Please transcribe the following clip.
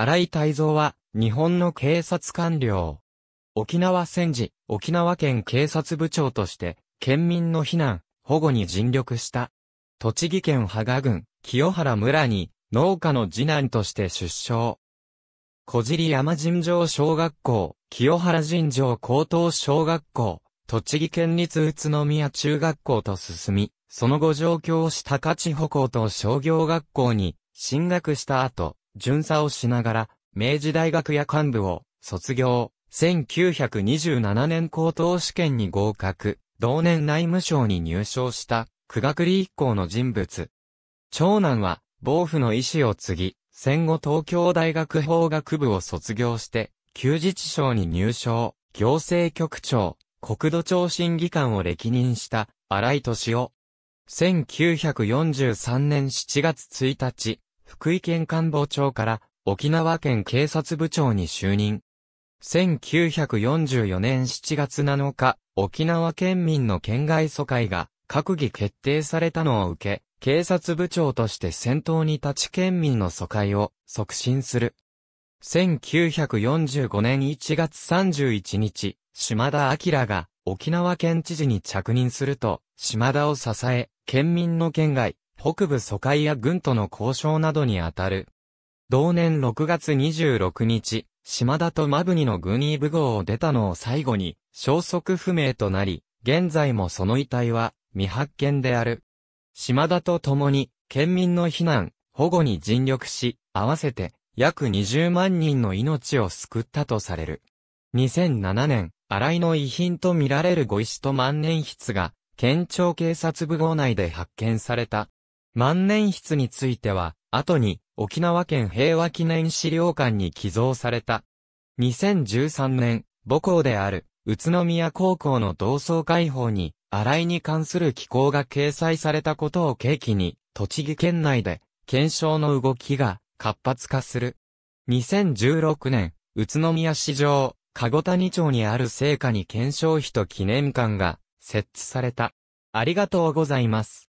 荒井泰造は、日本の警察官僚。沖縄戦時、沖縄県警察部長として、県民の避難、保護に尽力した。栃木県芳賀郡、清原村に、農家の次男として出生。小尻山尋常小学校、清原尋常高等小学校、栃木県立宇都宮中学校と進み、その後上京した勝歩高等商業学校に進学した後、巡査をしながら、明治大学夜間部を卒業、1927年高等試験に合格、同年内務省に入省した、久学理一行の人物。長男は、暴父の医志を継ぎ、戦後東京大学法学部を卒業して、旧自治省に入省、行政局長、国土庁審議官を歴任した、荒井俊夫。1943年7月1日、福井県官房長から沖縄県警察部長に就任。1944年7月7日、沖縄県民の県外疎開が閣議決定されたのを受け、警察部長として先頭に立ち県民の疎開を促進する。1945年1月31日、島田明が沖縄県知事に着任すると、島田を支え、県民の県外、北部疎開や軍との交渉などにあたる。同年6月26日、島田とマブニの軍医部号を出たのを最後に、消息不明となり、現在もその遺体は未発見である。島田と共に、県民の避難、保護に尽力し、合わせて約20万人の命を救ったとされる。2007年、新井の遺品と見られる碁石と万年筆が、県庁警察部号内で発見された。万年筆については、後に沖縄県平和記念資料館に寄贈された。2013年、母校である宇都宮高校の同窓会報に、新井に関する機構が掲載されたことを契機に、栃木県内で検証の動きが活発化する。2016年、宇都宮市場、籠谷町にある聖火に検証碑と記念館が設置された。ありがとうございます。